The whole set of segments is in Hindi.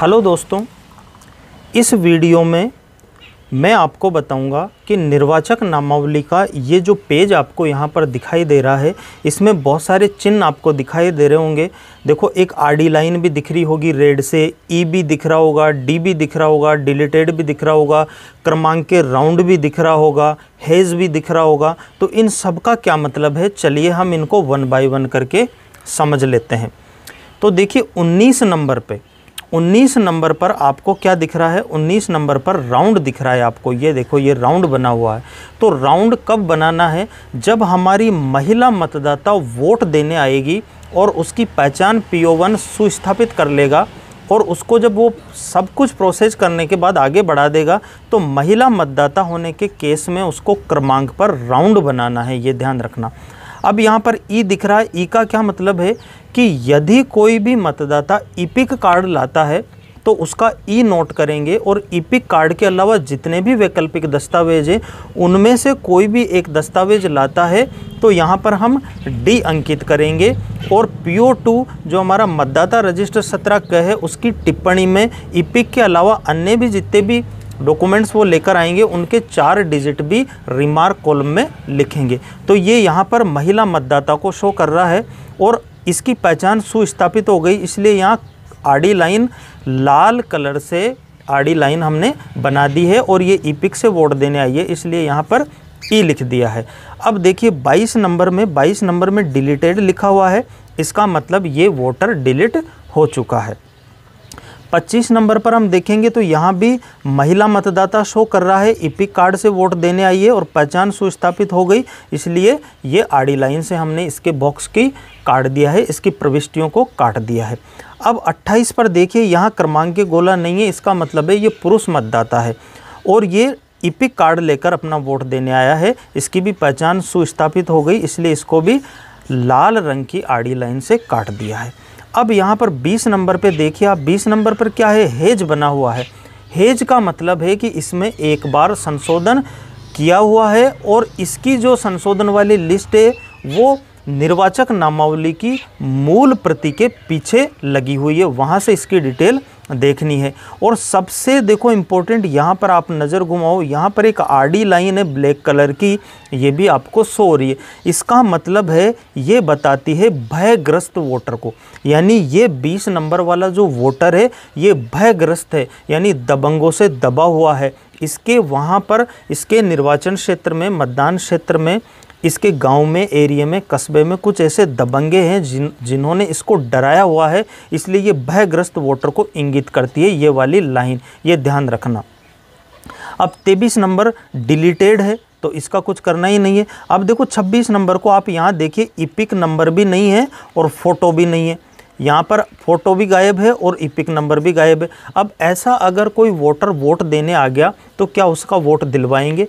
हेलो दोस्तों इस वीडियो में मैं आपको बताऊंगा कि निर्वाचक नामावली का ये जो पेज आपको यहाँ पर दिखाई दे रहा है इसमें बहुत सारे चिन्ह आपको दिखाई दे रहे होंगे देखो एक आरडी लाइन भी दिख रही होगी रेड से ई भी दिख रहा होगा डी भी दिख रहा होगा डिलीटेड भी दिख रहा होगा क्रमांक के राउंड भी दिख रहा होगा हेज भी दिख रहा होगा तो इन सब का क्या मतलब है चलिए हम इनको वन बाई वन करके समझ लेते हैं तो देखिए उन्नीस नंबर पर 19 नंबर पर आपको क्या दिख रहा है 19 नंबर पर राउंड दिख रहा है आपको ये देखो ये राउंड बना हुआ है तो राउंड कब बनाना है जब हमारी महिला मतदाता वोट देने आएगी और उसकी पहचान पी ओ वन सुस्थापित कर लेगा और उसको जब वो सब कुछ प्रोसेस करने के बाद आगे बढ़ा देगा तो महिला मतदाता होने के केस में उसको क्रमांक पर राउंड बनाना है ये ध्यान रखना अब यहाँ पर ई दिख रहा है ई का क्या मतलब है कि यदि कोई भी मतदाता ईपिक कार्ड लाता है तो उसका ई नोट करेंगे और ईपिक कार्ड के अलावा जितने भी वैकल्पिक दस्तावेज हैं उनमें से कोई भी एक दस्तावेज लाता है तो यहाँ पर हम डी अंकित करेंगे और पी ओ टू जो हमारा मतदाता रजिस्टर सत्रह कह है उसकी टिप्पणी में ईपिक के अलावा अन्य भी जितने भी डॉक्यूमेंट्स वो लेकर आएंगे उनके चार डिजिट भी रिमार्क कॉलम में लिखेंगे तो ये यहाँ पर महिला मतदाता को शो कर रहा है और इसकी पहचान सुस्थापित हो गई इसलिए यहाँ आडी लाइन लाल कलर से आडी लाइन हमने बना दी है और ये ईपिक से वोट देने आई है इसलिए यहाँ पर ई लिख दिया है अब देखिए 22 नंबर में 22 नंबर में डिलीटेड लिखा हुआ है इसका मतलब ये वोटर डिलीट हो चुका है पच्चीस नंबर पर हम देखेंगे तो यहाँ भी महिला मतदाता शो कर रहा है ईपिक e कार्ड से वोट देने आई है और पहचान सुस्थापित हो गई इसलिए ये आड़ी लाइन से हमने इसके बॉक्स की काट दिया है इसकी प्रविष्टियों को काट दिया है अब 28 पर देखिए यहाँ क्रमांक गोला नहीं है इसका मतलब है ये पुरुष मतदाता है और ये ईपिक e कार्ड लेकर अपना वोट देने आया है इसकी भी पहचान सुस्थापित हो गई इसलिए इसको भी लाल रंग की आड़ी लाइन से काट दिया है अब यहाँ पर 20 नंबर पे देखिए आप 20 नंबर पर क्या है हेज बना हुआ है हेज का मतलब है कि इसमें एक बार संशोधन किया हुआ है और इसकी जो संशोधन वाली लिस्ट है वो निर्वाचक नामावली की मूल प्रति के पीछे लगी हुई है वहाँ से इसकी डिटेल देखनी है और सबसे देखो इम्पोर्टेंट यहाँ पर आप नज़र घुमाओ यहाँ पर एक आडी लाइन है ब्लैक कलर की ये भी आपको सो रही है इसका मतलब है ये बताती है भयग्रस्त वोटर को यानी ये 20 नंबर वाला जो वोटर है ये भयग्रस्त है यानी दबंगों से दबा हुआ है इसके वहाँ पर इसके निर्वाचन क्षेत्र में मतदान क्षेत्र में इसके गांव में एरिया में कस्बे में कुछ ऐसे दबंगे हैं जिन जिन्होंने इसको डराया हुआ है इसलिए ये भयग्रस्त वोटर को इंगित करती है ये वाली लाइन ये ध्यान रखना अब तेबीस नंबर डिलीटेड है तो इसका कुछ करना ही नहीं है अब देखो 26 नंबर को आप यहाँ देखिए इपिक नंबर भी नहीं है और फ़ोटो भी नहीं है यहाँ पर फ़ोटो भी गायब है और इपिक नंबर भी गायब है अब ऐसा अगर कोई वोटर वोट देने आ गया तो क्या उसका वोट दिलवाएंगे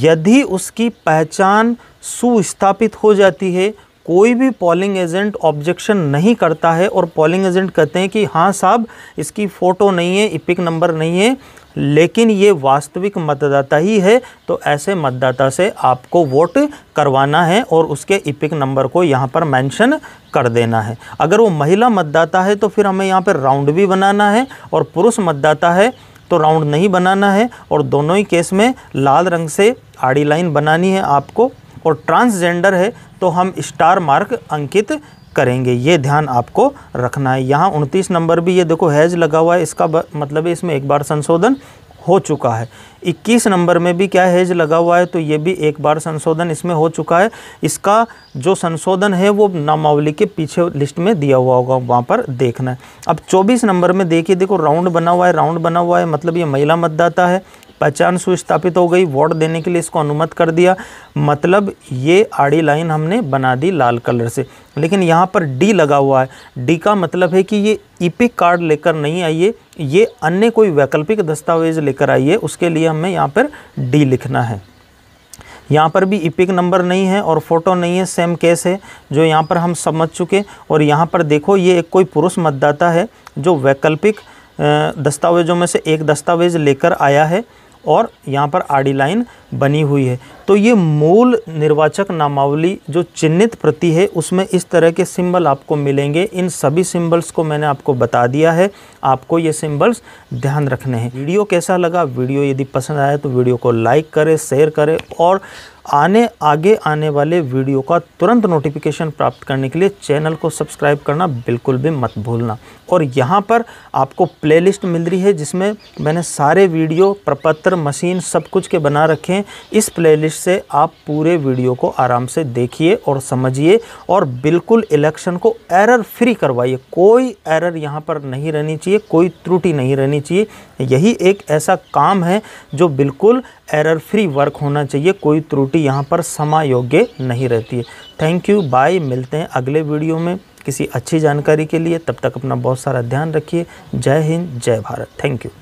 यदि उसकी पहचान सुस्थापित हो जाती है कोई भी पोलिंग एजेंट ऑब्जेक्शन नहीं करता है और पोलिंग एजेंट कहते हैं कि हाँ साहब इसकी फ़ोटो नहीं है इपिक नंबर नहीं है लेकिन ये वास्तविक मतदाता ही है तो ऐसे मतदाता से आपको वोट करवाना है और उसके इपिक नंबर को यहाँ पर मेंशन कर देना है अगर वो महिला मतदाता है तो फिर हमें यहाँ पर राउंड भी बनाना है और पुरुष मतदाता है तो राउंड नहीं बनाना है और दोनों ही केस में लाल रंग से आड़ी लाइन बनानी है आपको और ट्रांसजेंडर है तो हम स्टार मार्क अंकित करेंगे ये ध्यान आपको रखना है यहाँ उनतीस नंबर भी ये देखो हैज़ लगा हुआ है इसका मतलब है इसमें एक बार संशोधन हो चुका है 21 नंबर में भी क्या हेज लगा हुआ है तो ये भी एक बार संशोधन इसमें हो चुका है इसका जो संशोधन है वो नामावली के पीछे लिस्ट में दिया हुआ होगा वहाँ पर देखना है अब 24 नंबर में देखिए देखो राउंड बना हुआ है राउंड बना हुआ है मतलब ये महिला मतदाता है पहचान सुस्थापित हो गई वोट देने के लिए इसको अनुमत कर दिया मतलब ये आड़ी लाइन हमने बना दी लाल कलर से लेकिन यहाँ पर डी लगा हुआ है डी का मतलब है कि ये ईपिक कार्ड लेकर नहीं आइए ये अन्य कोई वैकल्पिक दस्तावेज लेकर आइए उसके लिए हमें यहाँ पर डी लिखना है यहाँ पर भी ईपिक नंबर नहीं है और फोटो नहीं है सेम केस है जो यहाँ पर हम समझ चुके और यहाँ पर देखो ये एक कोई पुरुष मतदाता है जो वैकल्पिक दस्तावेजों में से एक दस्तावेज लेकर आया है और यहाँ पर आडी लाइन बनी हुई है तो ये मूल निर्वाचक नामावली जो चिन्हित प्रति है उसमें इस तरह के सिंबल आपको मिलेंगे इन सभी सिंबल्स को मैंने आपको बता दिया है आपको ये सिंबल्स ध्यान रखने हैं वीडियो कैसा लगा वीडियो यदि पसंद आया तो वीडियो को लाइक करें शेयर करें और आने आगे आने वाले वीडियो का तुरंत नोटिफिकेशन प्राप्त करने के लिए चैनल को सब्सक्राइब करना बिल्कुल भी मत भूलना और यहाँ पर आपको प्लेलिस्ट मिल रही है जिसमें मैंने सारे वीडियो प्रपत्र मशीन सब कुछ के बना रखे हैं हैं इस प्लेलिस्ट से आप पूरे वीडियो को आराम से देखिए और समझिए और बिल्कुल इलेक्शन को एरर फ्री करवाइए कोई एरर यहाँ पर नहीं रहनी चाहिए कोई त्रुटि नहीं रहनी चाहिए यही एक ऐसा काम है जो बिल्कुल एरर फ्री वर्क होना चाहिए कोई त्रुटि यहाँ पर समा योग्य नहीं रहती है थैंक यू बाय मिलते हैं अगले वीडियो में किसी अच्छी जानकारी के लिए तब तक अपना बहुत सारा ध्यान रखिए जय हिंद जय भारत थैंक यू